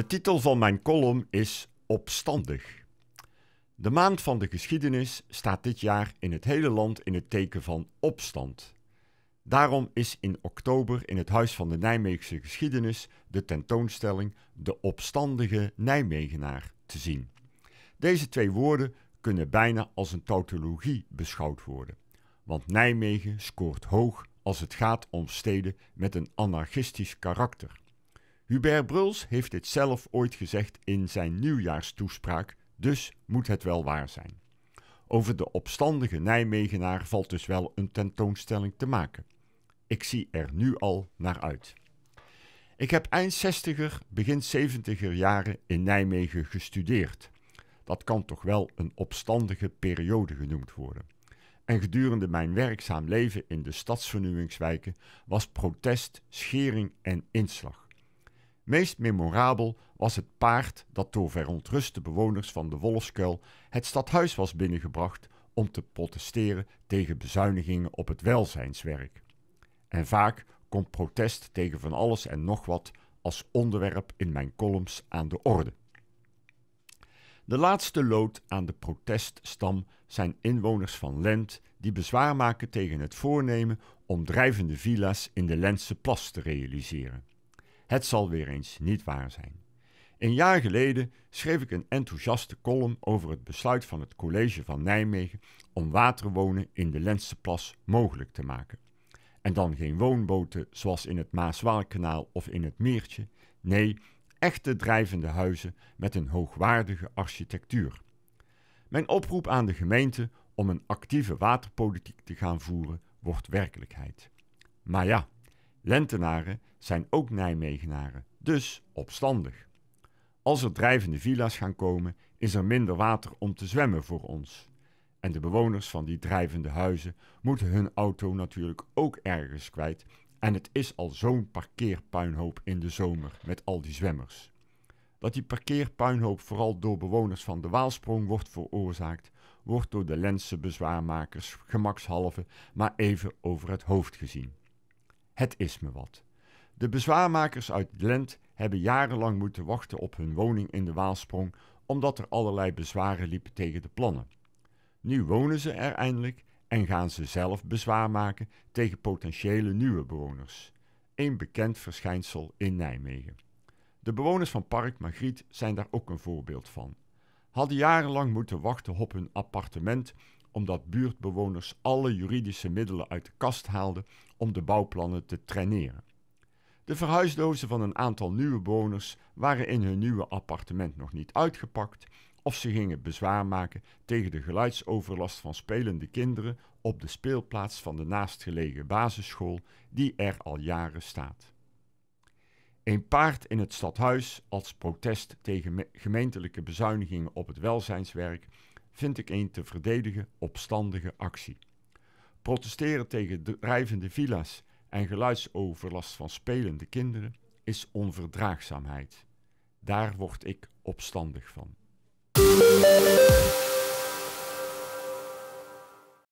De titel van mijn column is Opstandig. De maand van de geschiedenis staat dit jaar in het hele land in het teken van opstand. Daarom is in oktober in het Huis van de Nijmeegse Geschiedenis de tentoonstelling De Opstandige Nijmegenaar te zien. Deze twee woorden kunnen bijna als een tautologie beschouwd worden, want Nijmegen scoort hoog als het gaat om steden met een anarchistisch karakter. Hubert Bruls heeft dit zelf ooit gezegd in zijn nieuwjaarstoespraak, dus moet het wel waar zijn. Over de opstandige Nijmegenaar valt dus wel een tentoonstelling te maken. Ik zie er nu al naar uit. Ik heb eind 60er, begin 70er jaren in Nijmegen gestudeerd. Dat kan toch wel een opstandige periode genoemd worden. En gedurende mijn werkzaam leven in de stadsvernieuwingswijken was protest, schering en inslag. Meest memorabel was het paard dat door verontruste bewoners van de Wolfskuil het stadhuis was binnengebracht om te protesteren tegen bezuinigingen op het welzijnswerk. En vaak komt protest tegen van alles en nog wat als onderwerp in mijn columns aan de orde. De laatste lood aan de proteststam zijn inwoners van Lent die bezwaar maken tegen het voornemen om drijvende villa's in de Lentse plas te realiseren. Het zal weer eens niet waar zijn. Een jaar geleden schreef ik een enthousiaste column over het besluit van het college van Nijmegen om waterwonen in de Lentse Plas mogelijk te maken. En dan geen woonboten zoals in het Maaswaalkanaal of in het Meertje, nee, echte drijvende huizen met een hoogwaardige architectuur. Mijn oproep aan de gemeente om een actieve waterpolitiek te gaan voeren wordt werkelijkheid. Maar ja, Lentenaren zijn ook Nijmegenaren, dus opstandig. Als er drijvende villa's gaan komen, is er minder water om te zwemmen voor ons. En de bewoners van die drijvende huizen moeten hun auto natuurlijk ook ergens kwijt. En het is al zo'n parkeerpuinhoop in de zomer met al die zwemmers. Dat die parkeerpuinhoop vooral door bewoners van de Waalsprong wordt veroorzaakt, wordt door de lentse bezwaarmakers gemakshalve maar even over het hoofd gezien. Het is me wat. De bezwaarmakers uit Lent hebben jarenlang moeten wachten op hun woning in de Waalsprong, omdat er allerlei bezwaren liepen tegen de plannen. Nu wonen ze er eindelijk en gaan ze zelf bezwaar maken tegen potentiële nieuwe bewoners. Een bekend verschijnsel in Nijmegen. De bewoners van Park Magriet zijn daar ook een voorbeeld van. Hadden jarenlang moeten wachten op hun appartement omdat buurtbewoners alle juridische middelen uit de kast haalden om de bouwplannen te traineren. De verhuisdozen van een aantal nieuwe bewoners waren in hun nieuwe appartement nog niet uitgepakt of ze gingen bezwaar maken tegen de geluidsoverlast van spelende kinderen op de speelplaats van de naastgelegen basisschool die er al jaren staat. Een paard in het stadhuis als protest tegen gemeentelijke bezuinigingen op het welzijnswerk vind ik een te verdedigen opstandige actie. Protesteren tegen drijvende villa's en geluidsoverlast van spelende kinderen is onverdraagzaamheid. Daar word ik opstandig van.